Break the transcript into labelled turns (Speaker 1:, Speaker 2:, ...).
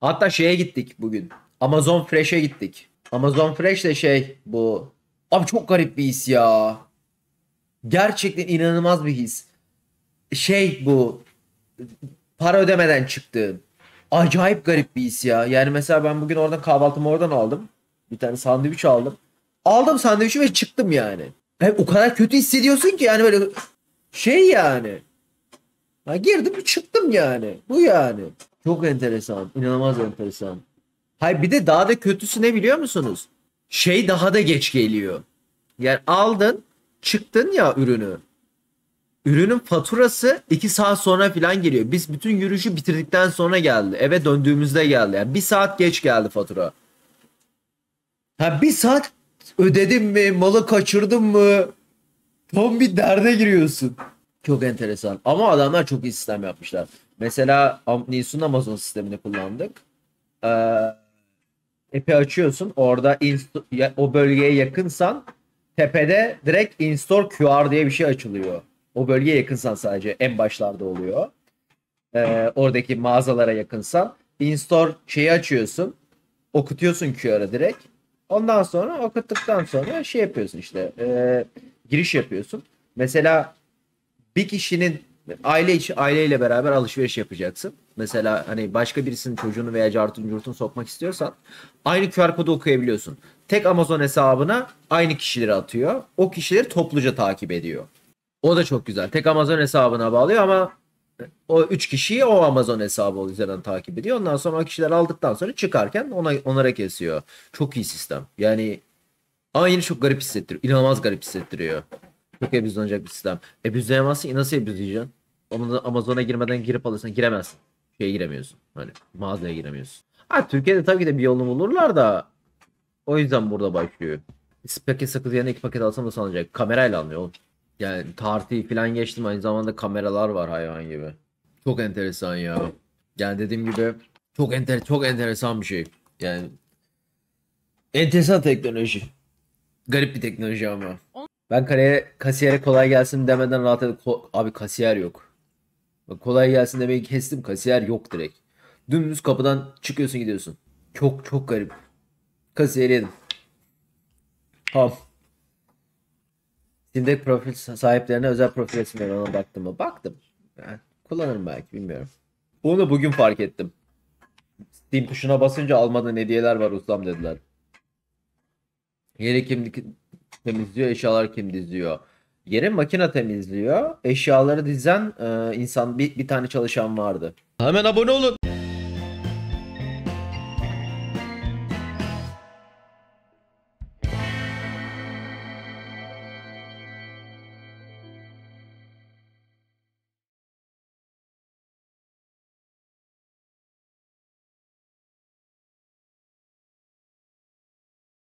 Speaker 1: Hatta şeye gittik bugün. Amazon Fresh'e gittik. Amazon Fresh de şey bu. Abi çok garip bir his ya. Gerçekten inanılmaz bir his. Şey bu. Para ödemeden çıktı. Acayip garip bir his ya. Yani mesela ben bugün oradan kahvaltımı oradan aldım. Bir tane sandviç aldım. Aldım sandviçi ve çıktım yani. yani o kadar kötü hissediyorsun ki yani böyle şey yani. Ha, girdim çıktım yani. Bu yani. Çok enteresan. inanılmaz enteresan. Hay, bir de daha da kötüsü ne biliyor musunuz? Şey daha da geç geliyor. Yani aldın çıktın ya ürünü. Ürünün faturası 2 saat sonra falan geliyor. Biz bütün yürüyüşü bitirdikten sonra geldi. Eve döndüğümüzde geldi. Yani bir saat geç geldi fatura. Ha bir saat ödedim mi, malı kaçırdım mı? Tam bir derde giriyorsun. Çok enteresan. Ama adamlar çok iyi sistem yapmışlar. Mesela Nisun Amazon sistemini kullandık. Epe açıyorsun. Orada o bölgeye yakınsan tepede direkt in QR diye bir şey açılıyor. O bölgeye yakınsan sadece en başlarda oluyor. Ee, oradaki mağazalara yakınsan in şeyi açıyorsun. Okutuyorsun QR'ı direkt. Ondan sonra okuttuktan sonra şey yapıyorsun işte e, giriş yapıyorsun. Mesela bir kişinin aile içi aileyle beraber alışveriş yapacaksın. Mesela hani başka birisinin çocuğunu veya cartun curtun sokmak istiyorsan aynı QR kodu okuyabiliyorsun. Tek Amazon hesabına aynı kişileri atıyor. O kişileri topluca takip ediyor. O da çok güzel. Tek Amazon hesabına bağlıyor ama o üç kişiyi o Amazon hesabı üzerinden takip ediyor. Ondan sonra o kişiler aldıktan sonra çıkarken ona onlara kesiyor. Çok iyi sistem. Yani ama yine çok garip hissettiriyor. İnanılmaz garip hissettiriyor. Çok abüzlanacak bir sistem. Abüzleyemezsin. Nasıl abüzleyeceksin? Onu Amazon'a girmeden girip alırsan giremezsin. Şeye giremiyorsun. Hani mağazaya giremiyorsun. Ha Türkiye'de tabii ki de bir yolunu bulurlar da o yüzden burada başlıyor. Bir paket sakız yerine iki paket alsam da sanacak. Kamerayla almıyor oğlum. Yani tartıyı falan geçtim aynı zamanda kameralar var hayvan gibi. Çok enteresan ya. Yani dediğim gibi çok enter çok enteresan bir şey. Yani enteresan teknoloji. Garip bir teknoloji ama. Ben kaleye kasiyere kolay gelsin demeden rahat edip abi kasiyer yok. Bak, kolay gelsin demeyi kestim kasiyer yok direkt. Dümdüz kapıdan çıkıyorsun gidiyorsun. Çok çok garip. Kasiyeri yedim. Tamam. Steam'deki profil sahiplerine özel profil resmi ona baktım mı? Baktım. Yani kullanırım belki bilmiyorum. Bunu bugün fark ettim. Steam tuşuna basınca almadan hediyeler var ustam dediler. Yeri kim temizliyor, eşyalar kim diziyor. Yeri makine temizliyor. Eşyaları dizen e, insan bir, bir tane çalışan vardı. Hemen abone olun.